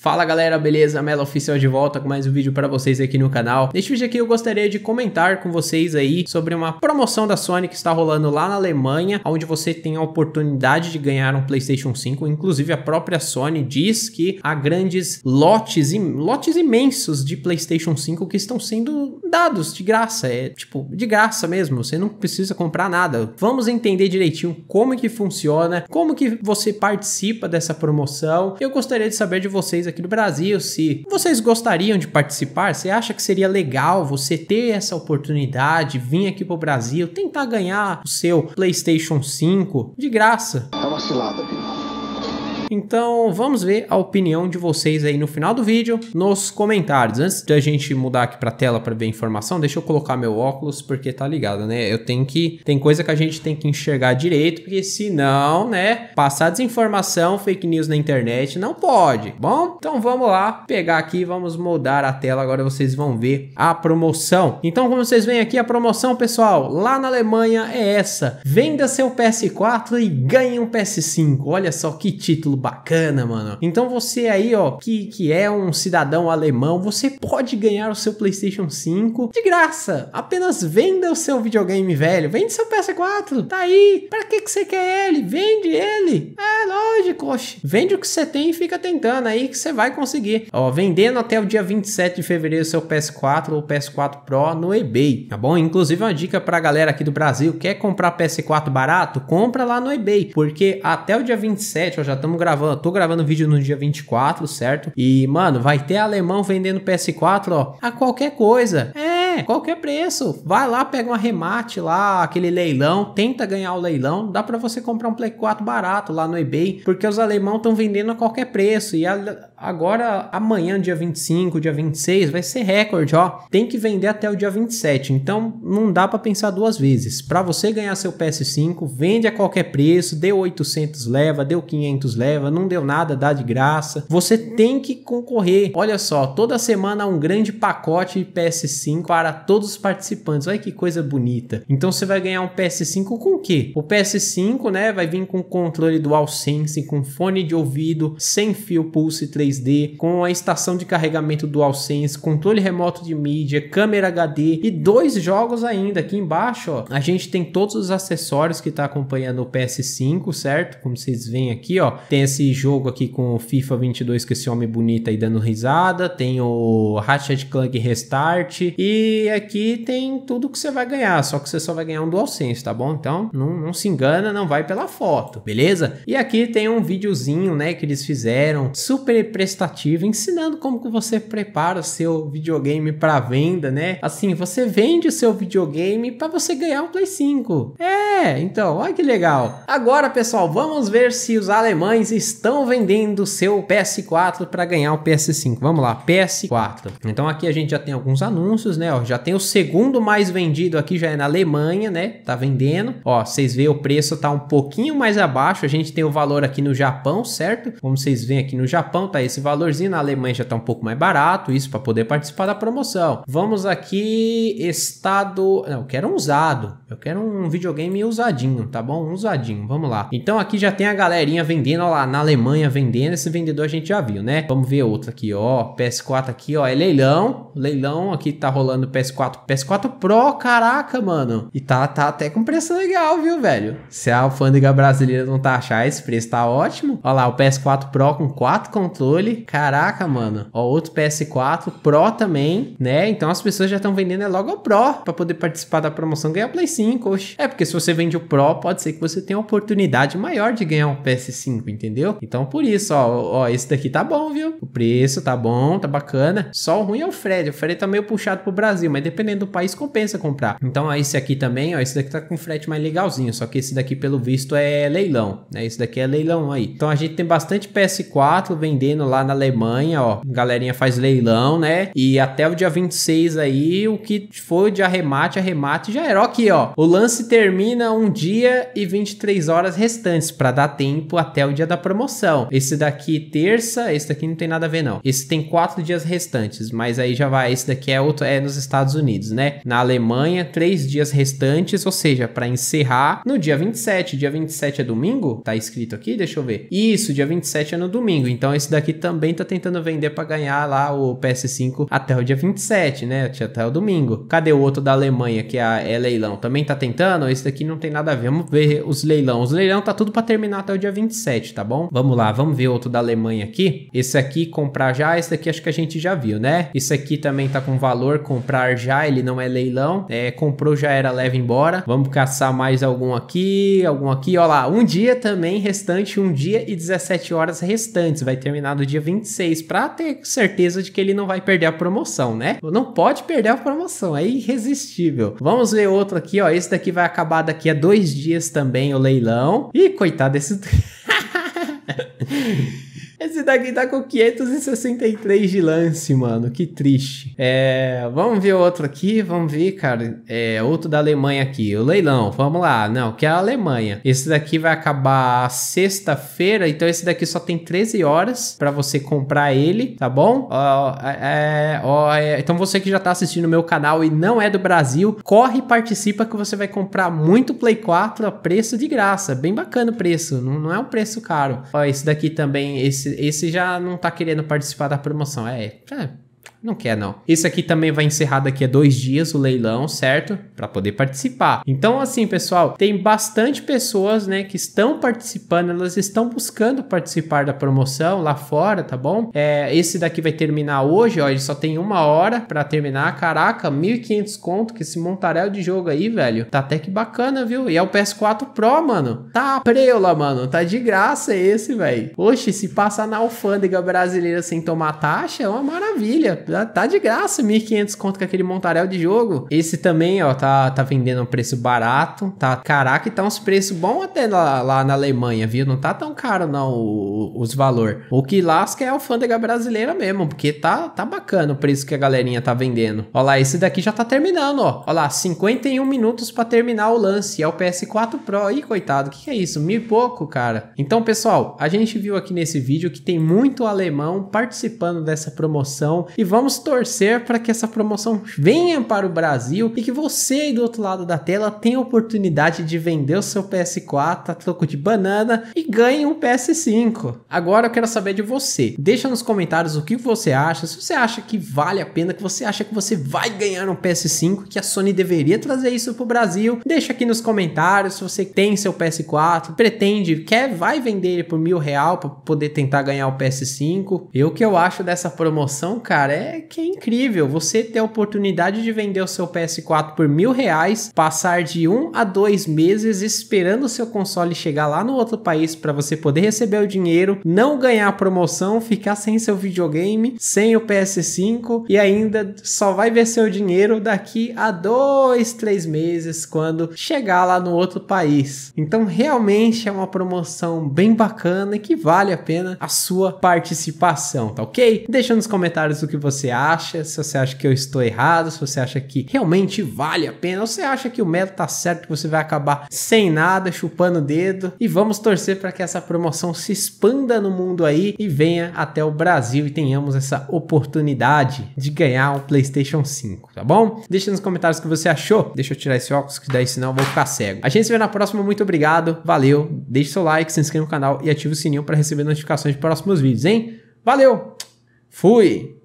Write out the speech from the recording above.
Fala galera, beleza? Mela Oficial de volta com mais um vídeo para vocês aqui no canal. Neste vídeo aqui eu gostaria de comentar com vocês aí sobre uma promoção da Sony que está rolando lá na Alemanha, onde você tem a oportunidade de ganhar um PlayStation 5. Inclusive a própria Sony diz que há grandes lotes, im lotes imensos de PlayStation 5 que estão sendo dados de graça, é tipo de graça mesmo, você não precisa comprar nada. Vamos entender direitinho como que funciona, como que você participa dessa promoção. Eu gostaria de saber de vocês aqui no Brasil, se vocês gostariam de participar, você acha que seria legal você ter essa oportunidade, vir aqui pro Brasil, tentar ganhar o seu PlayStation 5 de graça. É tá uma cilada, viu? Então vamos ver a opinião de vocês aí no final do vídeo, nos comentários. Antes de a gente mudar aqui para tela para ver a informação, deixa eu colocar meu óculos porque tá ligado, né? Eu tenho que tem coisa que a gente tem que enxergar direito, porque senão, né, passar desinformação, fake news na internet não pode. Bom, então vamos lá pegar aqui, vamos mudar a tela agora vocês vão ver a promoção. Então, como vocês veem aqui a promoção, pessoal, lá na Alemanha é essa: venda seu PS4 e ganhe um PS5. Olha só que título bacana, mano. Então você aí, ó, que, que é um cidadão alemão, você pode ganhar o seu PlayStation 5 de graça. Apenas venda o seu videogame velho, vende seu PS4, tá aí. Pra que, que você quer ele? Vende ele. É lógico, oxe. Vende o que você tem e fica tentando aí que você vai conseguir. Ó, vendendo até o dia 27 de fevereiro seu PS4 ou PS4 Pro no eBay, tá bom? Inclusive uma dica pra galera aqui do Brasil, quer comprar PS4 barato? Compra lá no eBay, porque até o dia 27, ó, já estamos gravando gravando, tô gravando vídeo no dia 24, certo? E, mano, vai ter alemão vendendo PS4, ó, a qualquer coisa. É é, qualquer preço. Vai lá, pega um arremate lá, aquele leilão, tenta ganhar o leilão. Dá para você comprar um Play 4 barato lá no eBay, porque os alemão estão vendendo a qualquer preço. E a, agora, amanhã, dia 25, dia 26, vai ser recorde, ó. Tem que vender até o dia 27. Então, não dá para pensar duas vezes. Para você ganhar seu PS5, vende a qualquer preço, deu 800 leva, deu 500 leva, não deu nada, dá de graça. Você tem que concorrer. Olha só, toda semana um grande pacote PS5 para para todos os participantes. Olha que coisa bonita. Então você vai ganhar um PS5 com o quê? O PS5, né, vai vir com controle DualSense, com fone de ouvido, sem fio Pulse 3D, com a estação de carregamento DualSense, controle remoto de mídia, câmera HD e dois jogos ainda. Aqui embaixo, ó, a gente tem todos os acessórios que está acompanhando o PS5, certo? Como vocês veem aqui, ó, tem esse jogo aqui com o FIFA 22 que esse homem bonito aí dando risada, tem o Ratchet Clank Restart e aqui tem tudo que você vai ganhar, só que você só vai ganhar um DualSense, tá bom? Então não, não se engana, não vai pela foto, beleza? E aqui tem um videozinho, né, que eles fizeram, super prestativo, ensinando como que você prepara o seu videogame para venda, né? Assim, você vende o seu videogame para você ganhar um Play 5. É, então, olha que legal. Agora, pessoal, vamos ver se os alemães estão vendendo seu PS4 para ganhar o PS5. Vamos lá, PS4. Então aqui a gente já tem alguns anúncios, né? já tem o segundo mais vendido aqui, já é na Alemanha, né? Tá vendendo. Ó, vocês veem o preço tá um pouquinho mais abaixo. A gente tem o valor aqui no Japão, certo? Como vocês veem aqui no Japão, tá esse valorzinho. Na Alemanha já tá um pouco mais barato, isso para poder participar da promoção. Vamos aqui, estado... Não, eu quero um usado. Eu quero um videogame usadinho, tá bom? Um usadinho, vamos lá. Então aqui já tem a galerinha vendendo, ó lá, na Alemanha vendendo. Esse vendedor a gente já viu, né? Vamos ver outro aqui, ó. PS4 aqui, ó, é leilão. Leilão aqui tá rolando do PS4. PS4 Pro, caraca, mano. E tá, tá até com preço legal, viu, velho? Se a alfândega brasileira não tá achando esse preço tá ótimo. Olha lá, o PS4 Pro com 4 controle. Caraca, mano. Ó, outro PS4 Pro também, né? Então as pessoas já estão vendendo é logo o Pro para poder participar da promoção ganhar Play 5. Oxe. É porque se você vende o Pro, pode ser que você tenha uma oportunidade maior de ganhar um PS5, entendeu? Então por isso, ó, ó, esse daqui tá bom, viu? O preço tá bom, tá bacana. Só o ruim é o Fred. O Fred tá meio puxado pro Brasil Brasil, mas dependendo do país, compensa comprar. Então, esse aqui também, ó, esse daqui tá com frete mais legalzinho, só que esse daqui, pelo visto, é leilão, né? Esse daqui é leilão aí. Então, a gente tem bastante PS4 vendendo lá na Alemanha, ó. Galerinha faz leilão, né? E até o dia 26 aí, o que for de arremate, arremate já era. Ó, aqui, ó. O lance termina um dia e 23 horas restantes para dar tempo até o dia da promoção. Esse daqui terça, esse daqui não tem nada a ver não. Esse tem quatro dias restantes, mas aí já vai, esse daqui é outro, é nos Estados Unidos, né? Na Alemanha, três dias restantes, ou seja, para encerrar no dia 27. Dia 27 é domingo? Tá escrito aqui? Deixa eu ver. Isso, dia 27 é no domingo. Então esse daqui também tá tentando vender para ganhar lá o PS5 até o dia 27, né? Até o domingo. Cadê o outro da Alemanha, que é, é leilão? Também tá tentando? Esse daqui não tem nada a ver. Vamos ver os leilão. Os leilão tá tudo para terminar até o dia 27, tá bom? Vamos lá, vamos ver outro da Alemanha aqui. Esse aqui comprar já, esse daqui acho que a gente já viu, né? Esse aqui também tá com valor comprar comprar já, ele não é leilão. É, comprou já era, leva embora. Vamos caçar mais algum aqui, algum aqui. Olha lá, um dia também restante, um dia e 17 horas restantes. Vai terminar no dia 26 para ter certeza de que ele não vai perder a promoção, né? Não pode perder a promoção, é irresistível. Vamos ver outro aqui, ó. Esse daqui vai acabar daqui a dois dias também o leilão. E coitado desse. Esse daqui tá com 563 de lance, mano. Que triste. É, vamos ver outro aqui. Vamos ver, cara. É, outro da Alemanha aqui. O leilão. Vamos lá. Não, que é a Alemanha. Esse daqui vai acabar sexta-feira. Então esse daqui só tem 13 horas para você comprar ele, tá bom? Ó, é, é, ó, é, então você que já tá assistindo o meu canal e não é do Brasil, corre e participa que você vai comprar muito Play 4 a preço de graça. Bem bacana o preço. Não, não é um preço caro. Ó, esse daqui também. Esse esse, já não tá querendo participar da promoção. É, é não quer, não. Esse aqui também vai encerrar daqui a dois dias o leilão, certo? Para poder participar. Então, assim, pessoal, tem bastante pessoas, né, que estão participando, elas estão buscando participar da promoção lá fora, tá bom? É, esse daqui vai terminar hoje, ó, ele só tem uma hora para terminar. Caraca, 1.500 conto que esse montarel de jogo aí, velho, tá até que bacana, viu? E é o PS4 Pro, mano. Tá preula, mano. Tá de graça esse, velho. Oxe, se passar na alfândega brasileira sem tomar taxa, é uma maravilha. Tá, tá de graça, 1.500 conto com aquele montarel de jogo. Esse também, ó, tá, tá vendendo a um preço barato. Tá, caraca, e tá uns preços bons até lá, lá, na Alemanha, viu? Não tá tão caro, não, o, os valor. O que lasca é a alfândega brasileira mesmo, porque tá, tá bacana o preço que a galerinha tá vendendo. Ó lá, esse daqui já tá terminando, ó. Ó lá, 51 minutos para terminar o lance. É o PS4 Pro. Ih, coitado, o que, que é isso? Mil e pouco, cara. Então, pessoal, a gente viu aqui nesse vídeo que tem muito alemão participando dessa promoção e vamos Vamos torcer para que essa promoção venha para o Brasil e que você aí do outro lado da tela tenha a oportunidade de vender o seu PS4 a troco de banana e ganhe um PS5. Agora eu quero saber de você. Deixa nos comentários o que você acha, se você acha que vale a pena, que você acha que você vai ganhar um PS5, que a Sony deveria trazer isso para o Brasil. Deixa aqui nos comentários se você tem seu PS4, pretende, quer, vai vender ele por mil real para poder tentar ganhar o PS5. E o que eu acho dessa promoção, cara, é é que é incrível. Você ter a oportunidade de vender o seu PS4 por mil reais, passar de um a dois meses esperando o seu console chegar lá no outro país para você poder receber o dinheiro, não ganhar a promoção, ficar sem seu videogame, sem o PS5 e ainda só vai ver seu dinheiro daqui a dois, três meses quando chegar lá no outro país. Então realmente é uma promoção bem bacana e que vale a pena a sua participação, tá ok? Deixa nos comentários o que você você acha, se você acha que eu estou errado, se você acha que realmente vale a pena, ou você acha que o método tá certo, que você vai acabar sem nada, chupando o dedo. E vamos torcer para que essa promoção se expanda no mundo aí e venha até o Brasil e tenhamos essa oportunidade de ganhar um PlayStation 5, tá bom? Deixa nos comentários o que você achou. Deixa eu tirar esse óculos, que daí senão eu vou ficar cego. A gente se vê na próxima, muito obrigado, valeu, deixe seu like, se inscreva no canal e ative o sininho para receber notificações de próximos vídeos, hein? Valeu! Fui!